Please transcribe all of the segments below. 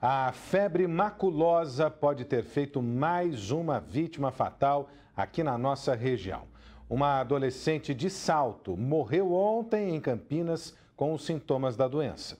A febre maculosa pode ter feito mais uma vítima fatal aqui na nossa região. Uma adolescente de salto morreu ontem em Campinas com os sintomas da doença.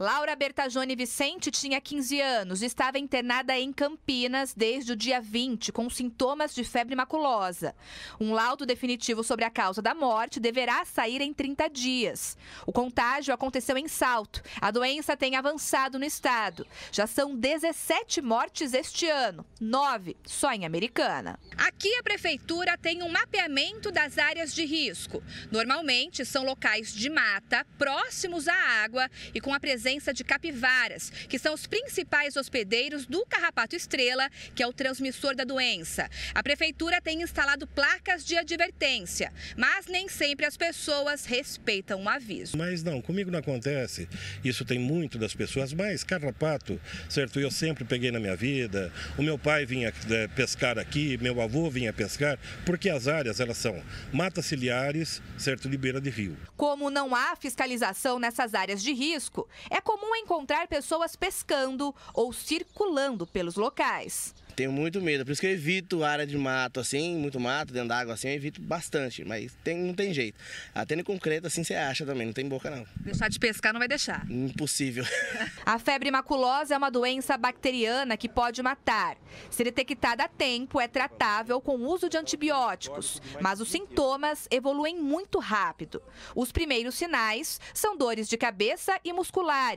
Laura Bertajone Vicente tinha 15 anos, estava internada em Campinas desde o dia 20 com sintomas de febre maculosa. Um laudo definitivo sobre a causa da morte deverá sair em 30 dias. O contágio aconteceu em Salto. A doença tem avançado no estado. Já são 17 mortes este ano, 9 só em Americana. Aqui a prefeitura tem um mapeamento das áreas de risco. Normalmente são locais de mata, próximos à água e com a presença presença de capivaras, que são os principais hospedeiros do carrapato estrela, que é o transmissor da doença. A prefeitura tem instalado placas de advertência, mas nem sempre as pessoas respeitam o aviso. Mas não, comigo não acontece. Isso tem muito das pessoas, mas carrapato, certo? Eu sempre peguei na minha vida. O meu pai vinha eh, pescar aqui, meu avô vinha pescar, porque as áreas elas são matas ciliares, certo? De beira de rio. Como não há fiscalização nessas áreas de risco, é é comum encontrar pessoas pescando ou circulando pelos locais. Tenho muito medo, por isso que eu evito área de mato, assim, muito mato, dentro d'água, assim, eu evito bastante, mas tem, não tem jeito. Até no concreto, assim, você acha também, não tem boca não. Deixar de pescar não vai deixar. Impossível. A febre maculosa é uma doença bacteriana que pode matar. Se detectada a tempo, é tratável com o uso de antibióticos, mas os sintomas evoluem muito rápido. Os primeiros sinais são dores de cabeça e muscular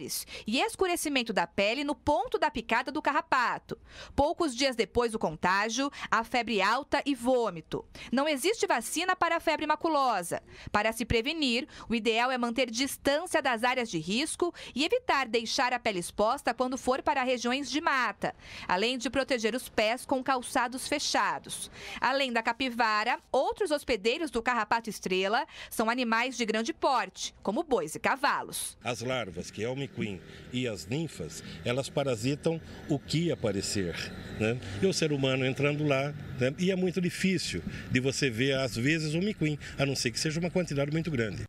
e escurecimento da pele no ponto da picada do carrapato. Poucos dias depois do contágio, a febre alta e vômito. Não existe vacina para a febre maculosa. Para se prevenir, o ideal é manter distância das áreas de risco e evitar deixar a pele exposta quando for para regiões de mata, além de proteger os pés com calçados fechados. Além da capivara, outros hospedeiros do carrapato estrela são animais de grande porte, como bois e cavalos. As larvas, que aumentam é Harley Quinn e as ninfas, elas parasitam o que aparecer. Né? E o ser humano entrando lá, né? e é muito difícil de você ver, às vezes, um Miquim, a não ser que seja uma quantidade muito grande.